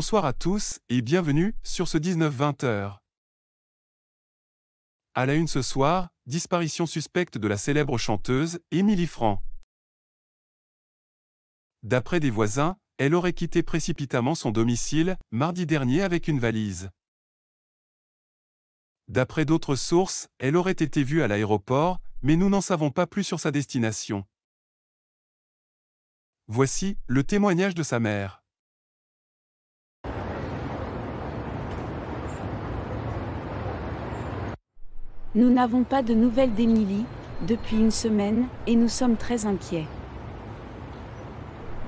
Bonsoir à tous et bienvenue sur ce 19 20 heures. À la une ce soir, disparition suspecte de la célèbre chanteuse Émilie Franc. D'après des voisins, elle aurait quitté précipitamment son domicile mardi dernier avec une valise. D'après d'autres sources, elle aurait été vue à l'aéroport, mais nous n'en savons pas plus sur sa destination. Voici le témoignage de sa mère. Nous n'avons pas de nouvelles d'Émilie, depuis une semaine, et nous sommes très inquiets.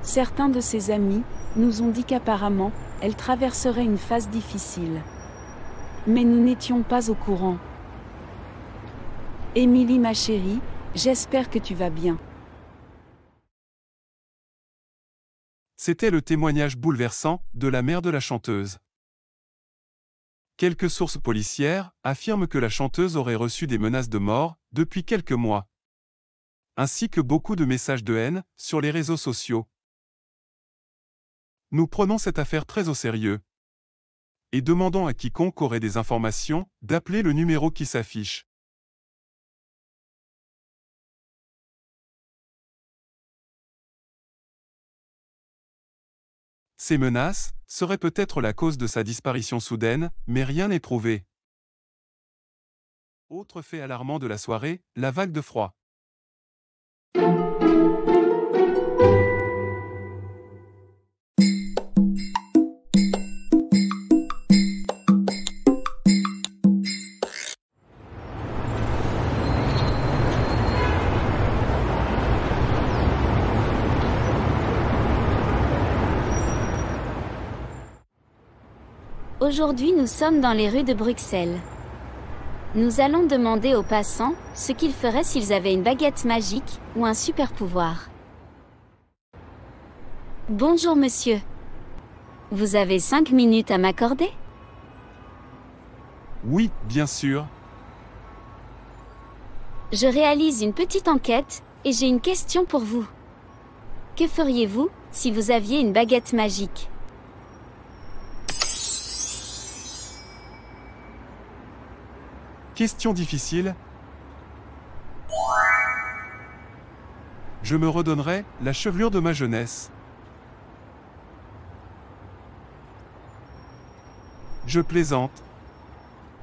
Certains de ses amis, nous ont dit qu'apparemment, elle traverserait une phase difficile. Mais nous n'étions pas au courant. Émilie ma chérie, j'espère que tu vas bien. C'était le témoignage bouleversant de la mère de la chanteuse. Quelques sources policières affirment que la chanteuse aurait reçu des menaces de mort depuis quelques mois, ainsi que beaucoup de messages de haine sur les réseaux sociaux. Nous prenons cette affaire très au sérieux et demandons à quiconque aurait des informations d'appeler le numéro qui s'affiche. Ces menaces seraient peut-être la cause de sa disparition soudaine, mais rien n'est prouvé. Autre fait alarmant de la soirée, la vague de froid. Aujourd'hui nous sommes dans les rues de Bruxelles. Nous allons demander aux passants ce qu'ils feraient s'ils avaient une baguette magique ou un super pouvoir. Bonjour monsieur. Vous avez cinq minutes à m'accorder Oui, bien sûr. Je réalise une petite enquête et j'ai une question pour vous. Que feriez-vous si vous aviez une baguette magique Question difficile. Je me redonnerai la chevelure de ma jeunesse. Je plaisante.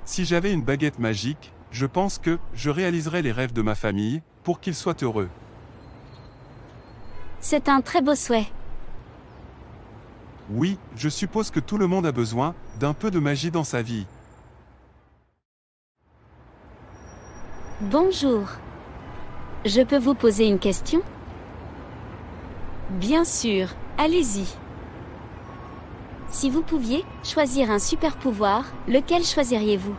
Si j'avais une baguette magique, je pense que je réaliserais les rêves de ma famille pour qu'ils soient heureux. C'est un très beau souhait. Oui, je suppose que tout le monde a besoin d'un peu de magie dans sa vie. Bonjour. Je peux vous poser une question Bien sûr, allez-y. Si vous pouviez choisir un super pouvoir, lequel choisiriez-vous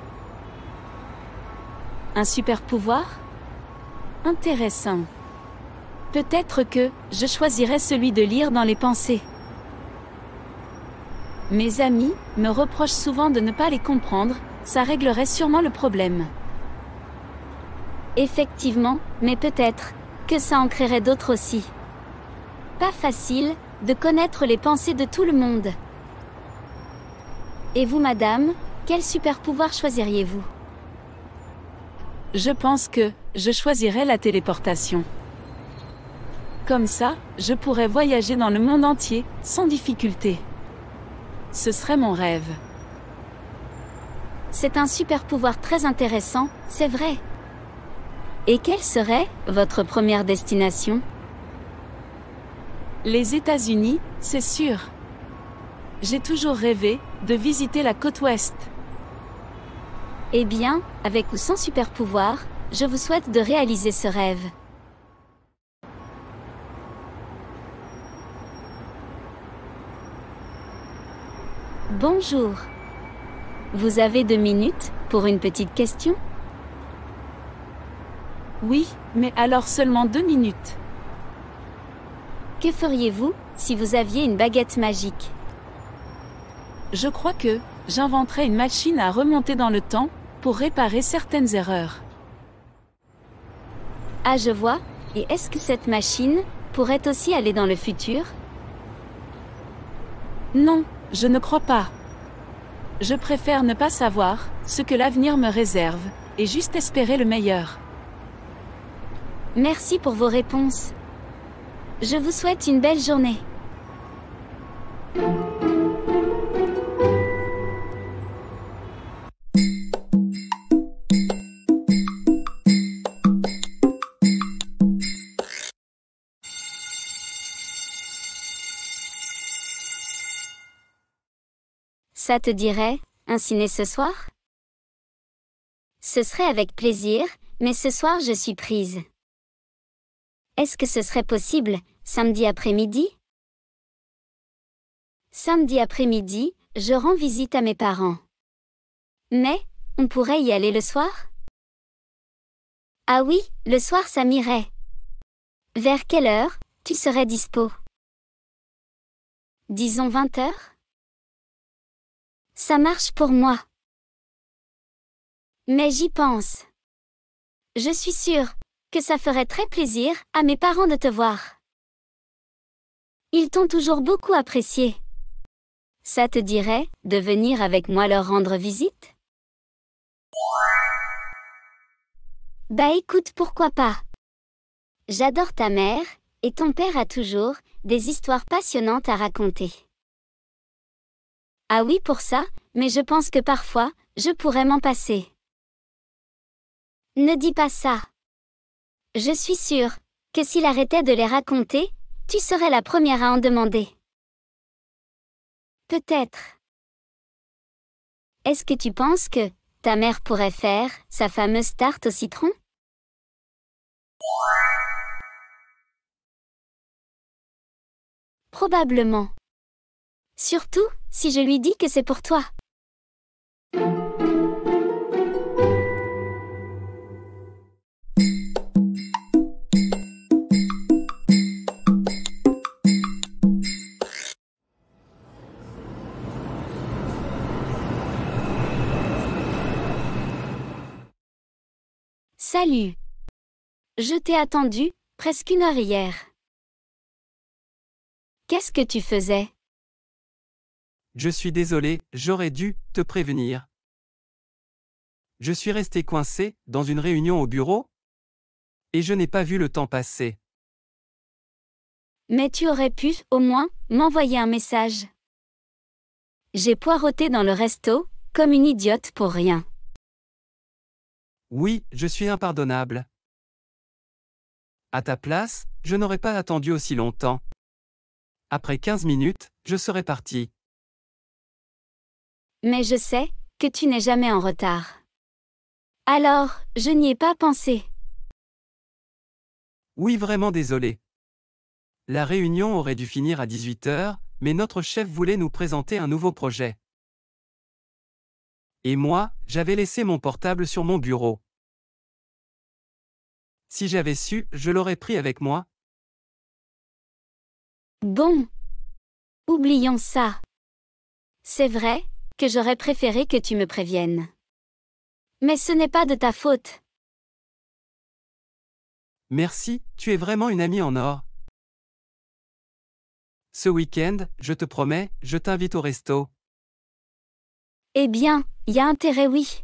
Un super pouvoir Intéressant. Peut-être que je choisirais celui de lire dans les pensées. Mes amis me reprochent souvent de ne pas les comprendre, ça réglerait sûrement le problème. Effectivement, mais peut-être que ça en créerait d'autres aussi. Pas facile de connaître les pensées de tout le monde. Et vous, madame, quel super pouvoir choisiriez-vous Je pense que je choisirais la téléportation. Comme ça, je pourrais voyager dans le monde entier, sans difficulté. Ce serait mon rêve. C'est un super pouvoir très intéressant, c'est vrai. Et quelle serait votre première destination Les États-Unis, c'est sûr. J'ai toujours rêvé de visiter la côte ouest. Eh bien, avec ou sans super pouvoir, je vous souhaite de réaliser ce rêve. Bonjour. Vous avez deux minutes pour une petite question oui, mais alors seulement deux minutes. Que feriez-vous si vous aviez une baguette magique Je crois que j'inventerais une machine à remonter dans le temps pour réparer certaines erreurs. Ah, je vois. Et est-ce que cette machine pourrait aussi aller dans le futur Non, je ne crois pas. Je préfère ne pas savoir ce que l'avenir me réserve et juste espérer le meilleur. Merci pour vos réponses. Je vous souhaite une belle journée. Ça te dirait un ciné ce soir Ce serait avec plaisir, mais ce soir je suis prise. Est-ce que ce serait possible, samedi après-midi Samedi après-midi, je rends visite à mes parents. Mais, on pourrait y aller le soir Ah oui, le soir ça m'irait. Vers quelle heure tu serais dispo Disons 20 heures Ça marche pour moi. Mais j'y pense. Je suis sûre, que ça ferait très plaisir à mes parents de te voir. Ils t'ont toujours beaucoup apprécié. Ça te dirait de venir avec moi leur rendre visite Bah écoute, pourquoi pas J'adore ta mère, et ton père a toujours des histoires passionnantes à raconter. Ah oui pour ça, mais je pense que parfois, je pourrais m'en passer. Ne dis pas ça. Je suis sûre que s'il arrêtait de les raconter, tu serais la première à en demander. Peut-être. Est-ce que tu penses que ta mère pourrait faire sa fameuse tarte au citron Probablement. Surtout si je lui dis que c'est pour toi. Salut. Je t'ai attendu, presque une heure hier. Qu'est-ce que tu faisais Je suis désolé, j'aurais dû te prévenir. Je suis resté coincé dans une réunion au bureau et je n'ai pas vu le temps passer. Mais tu aurais pu, au moins, m'envoyer un message. J'ai poiroté dans le resto, comme une idiote pour rien. Oui, je suis impardonnable. À ta place, je n'aurais pas attendu aussi longtemps. Après 15 minutes, je serais parti. Mais je sais que tu n'es jamais en retard. Alors, je n'y ai pas pensé. Oui, vraiment désolé. La réunion aurait dû finir à 18h, mais notre chef voulait nous présenter un nouveau projet. Et moi, j'avais laissé mon portable sur mon bureau. Si j'avais su, je l'aurais pris avec moi. Bon. Oublions ça. C'est vrai que j'aurais préféré que tu me préviennes. Mais ce n'est pas de ta faute. Merci, tu es vraiment une amie en or. Ce week-end, je te promets, je t'invite au resto. Eh bien, il y a intérêt, oui.